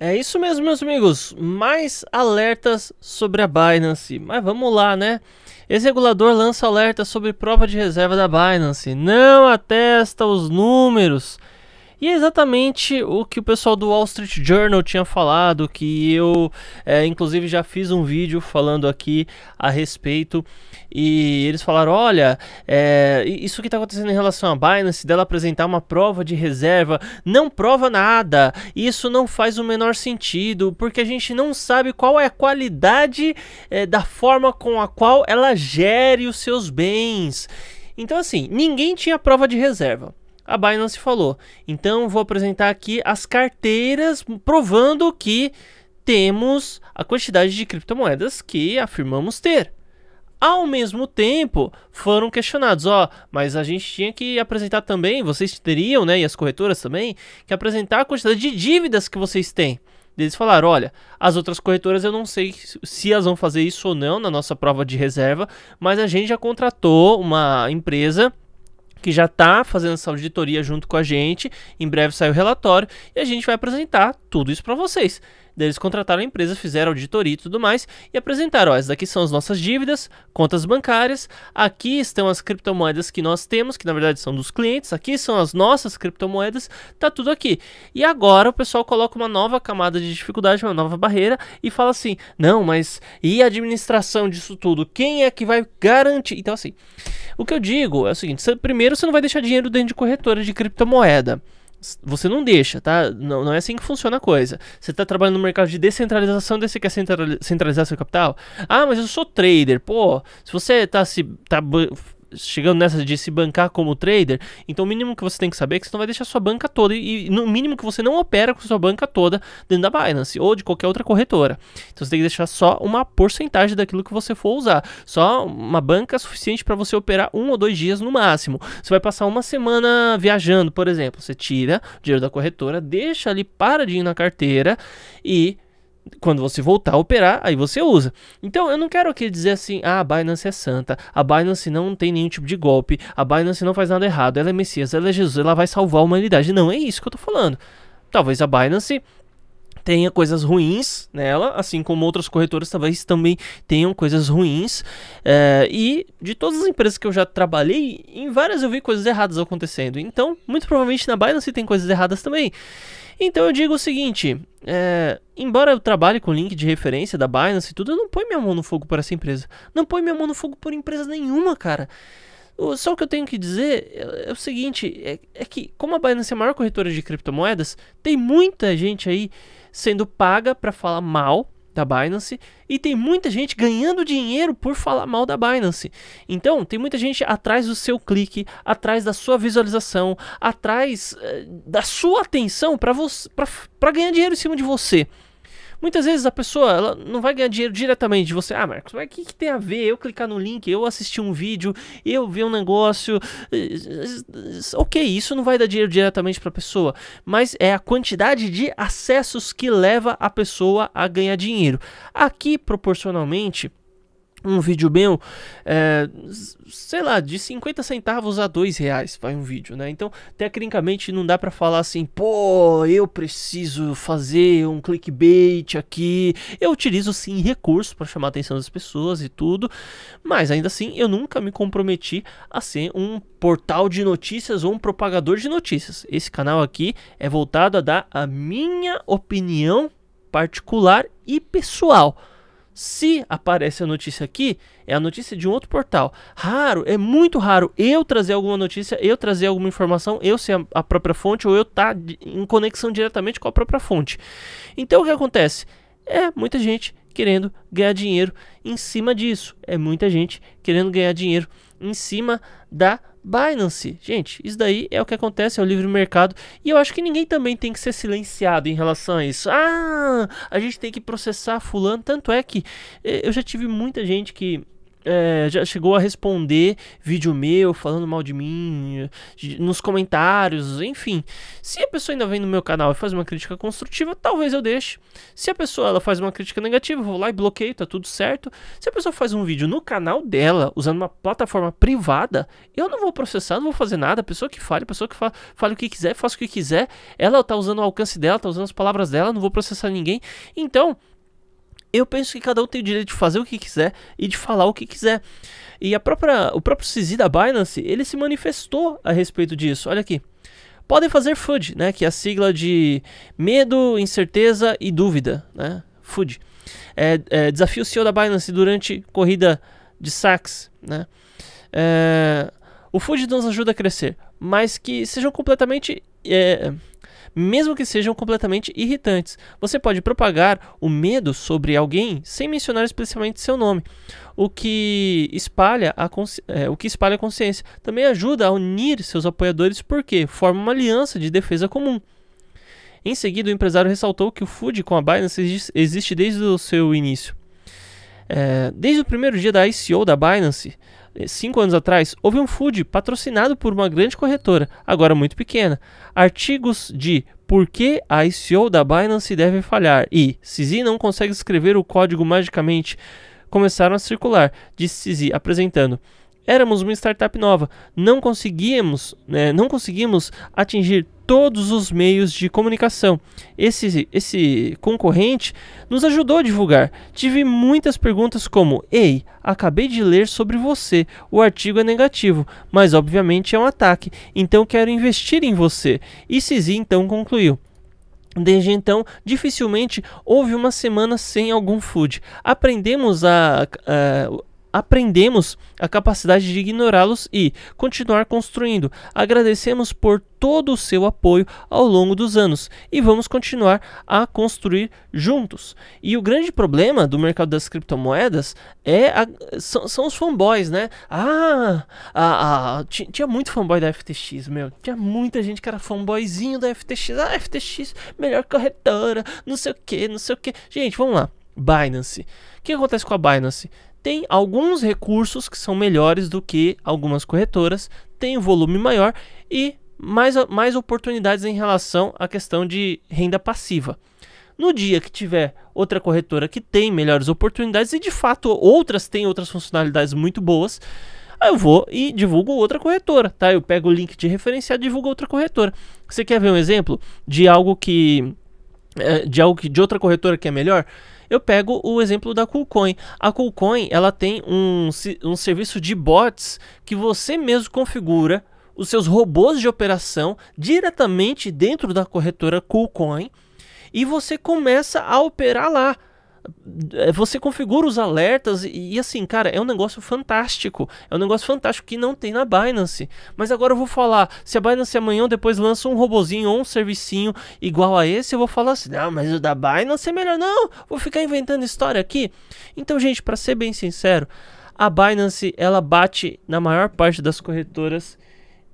É isso mesmo, meus amigos. Mais alertas sobre a Binance. Mas vamos lá, né? Esse regulador lança alerta sobre prova de reserva da Binance. Não atesta os números e é exatamente o que o pessoal do Wall Street Journal tinha falado, que eu, é, inclusive, já fiz um vídeo falando aqui a respeito. E eles falaram: olha, é, isso que está acontecendo em relação à Binance, dela apresentar uma prova de reserva, não prova nada. Isso não faz o menor sentido, porque a gente não sabe qual é a qualidade é, da forma com a qual ela gere os seus bens. Então, assim, ninguém tinha prova de reserva a Binance falou. Então vou apresentar aqui as carteiras provando que temos a quantidade de criptomoedas que afirmamos ter. Ao mesmo tempo, foram questionados, ó, mas a gente tinha que apresentar também, vocês teriam, né, e as corretoras também, que apresentar a quantidade de dívidas que vocês têm. Eles falaram, olha, as outras corretoras eu não sei se elas vão fazer isso ou não na nossa prova de reserva, mas a gente já contratou uma empresa que já está fazendo essa auditoria junto com a gente. Em breve sai o relatório e a gente vai apresentar tudo isso para vocês. Eles contrataram a empresa, fizeram auditoria e tudo mais e apresentaram: ó, essas daqui são as nossas dívidas, contas bancárias, aqui estão as criptomoedas que nós temos, que na verdade são dos clientes, aqui são as nossas criptomoedas, tá tudo aqui. E agora o pessoal coloca uma nova camada de dificuldade, uma nova barreira e fala assim: não, mas e a administração disso tudo? Quem é que vai garantir? Então, assim. O que eu digo é o seguinte: primeiro, você não vai deixar dinheiro dentro de corretora de criptomoeda. Você não deixa, tá? Não, não é assim que funciona a coisa. Você está trabalhando no mercado de descentralização, desse você quer centralizar seu capital. Ah, mas eu sou trader. Pô, se você está se, tá chegando nessa de se bancar como trader, então o mínimo que você tem que saber é que você não vai deixar sua banca toda e, e no mínimo que você não opera com sua banca toda dentro da Binance ou de qualquer outra corretora. Então você tem que deixar só uma porcentagem daquilo que você for usar, só uma banca suficiente para você operar um ou dois dias no máximo. Você vai passar uma semana viajando, por exemplo, você tira o dinheiro da corretora, deixa ali paradinho na carteira e quando você voltar a operar, aí você usa. Então, eu não quero aqui dizer assim, ah, a Binance é santa, a Binance não tem nenhum tipo de golpe, a Binance não faz nada errado, ela é Messias, ela é Jesus, ela vai salvar a humanidade. Não, é isso que eu tô falando. Talvez a Binance tenha coisas ruins nela, assim como outras corretoras talvez também tenham coisas ruins. É, e de todas as empresas que eu já trabalhei, em várias eu vi coisas erradas acontecendo. Então, muito provavelmente na Binance tem coisas erradas também. Então eu digo o seguinte: é, embora eu trabalhe com link de referência da Binance e tudo, eu não ponho minha mão no fogo por essa empresa. Não ponho minha mão no fogo por empresa nenhuma, cara. Só o que eu tenho que dizer é, é o seguinte: é, é, que, como a Binance é a maior corretora de criptomoedas, tem muita gente aí sendo paga para falar mal da Binance e tem muita gente ganhando dinheiro por falar mal da Binance. Então, tem muita gente atrás do seu clique, atrás da sua visualização, atrás eh, da sua atenção para ganhar dinheiro em cima de você. Muitas vezes a pessoa não vai ganhar dinheiro diretamente de você. Ah, Marcos, mas o que, que, tem a ver eu clicar no link, eu assistir um vídeo, eu ver um negócio? Eh, ok, isso não vai dar dinheiro diretamente para a pessoa, mas é a quantidade de acessos que leva a pessoa a ganhar dinheiro. Aqui, proporcionalmente, um vídeo meu, é, sei lá, de 50 centavos a 2 reais vai um vídeo, né? Então, tecnicamente não dá para falar assim, pô, eu preciso fazer um clickbait aqui. Eu utilizo sim recursos para chamar a atenção das pessoas e tudo, mas ainda assim eu nunca me comprometi a ser um portal de notícias ou um propagador de notícias. Esse canal aqui é voltado a dar a minha opinião particular e pessoal se aparece a notícia aqui, é a notícia de um outro portal. Raro, é muito raro eu trazer alguma notícia, eu trazer alguma informação, eu ser a, própria fonte ou eu estar tá em conexão diretamente com a própria fonte. Então o que acontece? É muita gente querendo ganhar dinheiro em cima disso. É muita gente querendo ganhar dinheiro em cima da Binance. Gente, isso daí é o que acontece, é o livre mercado. E eu acho que ninguém também tem que ser silenciado em relação a isso. Ah, a gente tem que processar fulano. Tanto é que eh, eu já tive muita gente que é, já chegou a responder vídeo meu falando mal de mim nos comentários, enfim. Se a pessoa ainda vem no meu canal e faz uma crítica construtiva, talvez eu deixe. Se a pessoa ela faz uma crítica negativa, eu vou lá e bloqueio, tá tudo certo. Se a pessoa faz um vídeo no canal dela, usando uma plataforma privada, eu não vou processar, não vou fazer nada. A pessoa que fale, a pessoa que fala, fale o que quiser, faça o que quiser, ela tá usando o alcance dela, tá usando as palavras dela, não vou processar ninguém. Então, eu penso que cada um tem o direito de fazer o que quiser e de falar o que quiser. E a própria, o próprio CZ da Binance, ele se manifestou a respeito disso. Olha aqui. Podem fazer FUD, né, que é a sigla de medo, incerteza e dúvida, né? FUD. É, é, desafio o CEO da Binance durante corrida de saques, né? É, o FUD nos ajuda a crescer, mas que sejam completamente é, mesmo que sejam completamente irritantes. Você pode propagar o medo sobre alguém sem mencionar explicitamente seu nome. O que espalha a, é, o que espalha a consciência também ajuda a unir seus apoiadores porque forma uma aliança de defesa comum. Em seguida, o empresário ressaltou que o food com a Binance existe desde o seu início. É, desde o primeiro dia da ICO da Binance, eh, cinco anos atrás, houve um food patrocinado por uma grande corretora, agora muito pequena. Artigos de por que a ICO da Binance deve falhar e Sisi não consegue escrever o código magicamente começaram a circular, disse Sisi, apresentando Éramos uma startup nova, não conseguíamos, né, não conseguimos atingir todos os meios de comunicação. Esse, esse concorrente nos ajudou a divulgar. Tive muitas perguntas como: Ei, acabei de ler sobre você. O artigo é negativo, mas obviamente é um ataque. Então quero investir em você. E Cizi então concluiu. Desde então, dificilmente houve uma semana sem algum food. Aprendemos a, a, aprendemos a capacidade de ignorá-los e continuar construindo. Agradecemos por todo o seu apoio ao longo dos anos e vamos continuar a construir juntos. E o grande problema do mercado das criptomoedas é a, são, são, os fanboys, né? Ah, tinha muito fanboy da FTX, meu. Tinha muita gente que era fanboyzinho da FTX. Ah, FTX, melhor corretora, não sei o que, não sei o que. Gente, vamos lá. Binance. O que acontece com a Binance? tem alguns recursos que são melhores do que algumas corretoras, tem um volume maior e mais, mais oportunidades em relação à questão de renda passiva. No dia que tiver outra corretora que tem melhores oportunidades e de fato outras têm outras funcionalidades muito boas, eu vou e divulgo outra corretora, tá? Eu pego o link de referência e divulgo outra corretora. Você quer ver um exemplo de algo que eh, de algo que de outra corretora que é melhor? eu pego o exemplo da KuCoin. A KuCoin, ela tem um, um serviço de bots que você mesmo configura os seus robôs de operação diretamente dentro da corretora KuCoin e você começa a operar lá. Eh, você configura os alertas e, e, assim, cara, é um negócio fantástico. É um negócio fantástico que não tem na Binance. Mas agora eu vou falar, se a Binance amanhã ou depois lança um robozinho ou um servicinho igual a esse, eu vou falar assim: "Não, mas o da Binance é melhor não. Vou ficar inventando história aqui". Então, gente, para ser bem sincero, a Binance, ela bate na maior parte das corretoras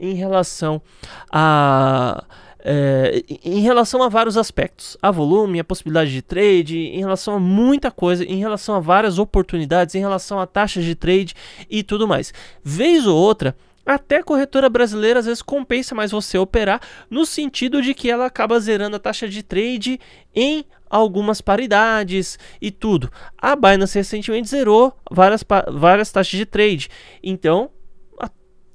em relação a é, em relação a vários aspectos, a volume, a possibilidade de trade, em relação a muita coisa, em relação a várias oportunidades, em relação a taxas de trade e tudo mais. Vez ou outra, até corretora brasileira às vezes compensa mais você operar, no sentido de que ela acaba zerando a taxa de trade em algumas paridades e tudo. A Binance recentemente zerou várias, várias taxas de trade, então a,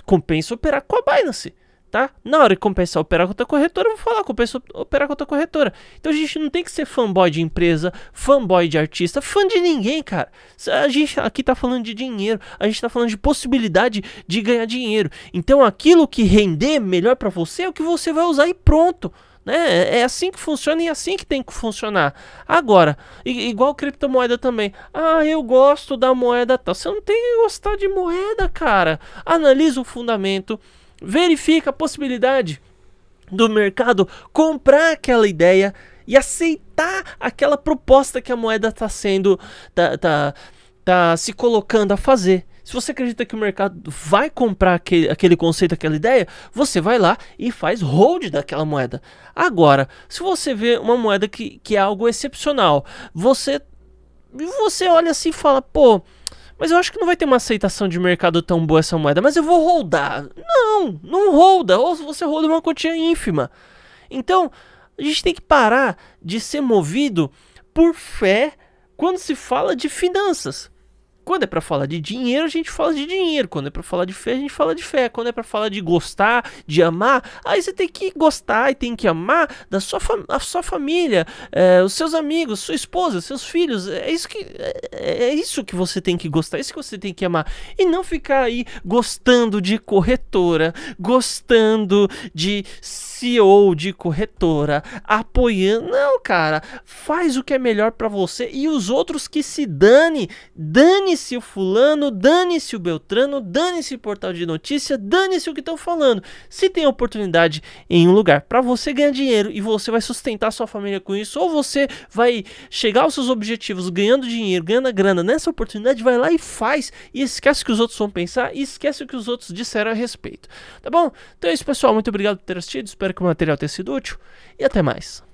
compensa operar com a Binance tá? Na hora de compensar operar com outra corretora, eu vou falar, compensa operar com outra corretora. Então a gente não tem que ser fanboy de empresa, fanboy de artista, fã de ninguém, cara. A gente aqui tá falando de dinheiro, a gente tá falando de possibilidade de ganhar dinheiro. Então aquilo que render melhor para você é o que você vai usar e pronto. Né? É, é assim que funciona e é assim que tem que funcionar. Agora, igual criptomoeda também. Ah, eu gosto da moeda tal. Você não tem que gostar de moeda, cara. Analisa o fundamento, verifica a possibilidade do mercado comprar aquela ideia e aceitar aquela proposta que a moeda está sendo tá, tá, tá se colocando a fazer. Se você acredita que o mercado vai comprar aquele, aquele conceito, aquela ideia, você vai lá e faz hold daquela moeda. Agora, se você vê uma moeda que, que é algo excepcional, você você olha assim e fala, pô, mas eu acho que não vai ter uma aceitação de mercado tão boa essa moeda, mas eu vou holdar. Não, não holda, ou você holda uma quantia ínfima. Então, a gente tem que parar de ser movido por fé quando se fala de finanças. Quando é para falar de dinheiro, a gente fala de dinheiro. Quando é para falar de fé, a gente fala de fé. Quando é para falar de gostar, de amar, aí você tem que gostar e tem que amar da sua, fam a sua família, é, os seus amigos, sua esposa, seus filhos. É, é isso que é, é, é isso que você tem que gostar, é isso que você tem que amar e não ficar aí gostando de corretora, gostando de CEO de corretora, apoiando. Não, cara, faz o que é melhor para você e os outros que se dane, dane dane-se o fulano, dane-se o Beltrano, dane-se o portal de notícia, dane-se o que estão falando. Se tem oportunidade em um lugar para você ganhar dinheiro e você vai sustentar sua família com isso, ou você vai chegar aos seus objetivos ganhando dinheiro, ganhando grana nessa oportunidade, vai lá e faz. E esquece o que os outros vão pensar e esquece o que os outros disseram a respeito. Tá bom? Então é isso, pessoal. Muito obrigado por ter assistido. Espero que o material tenha sido útil e até mais.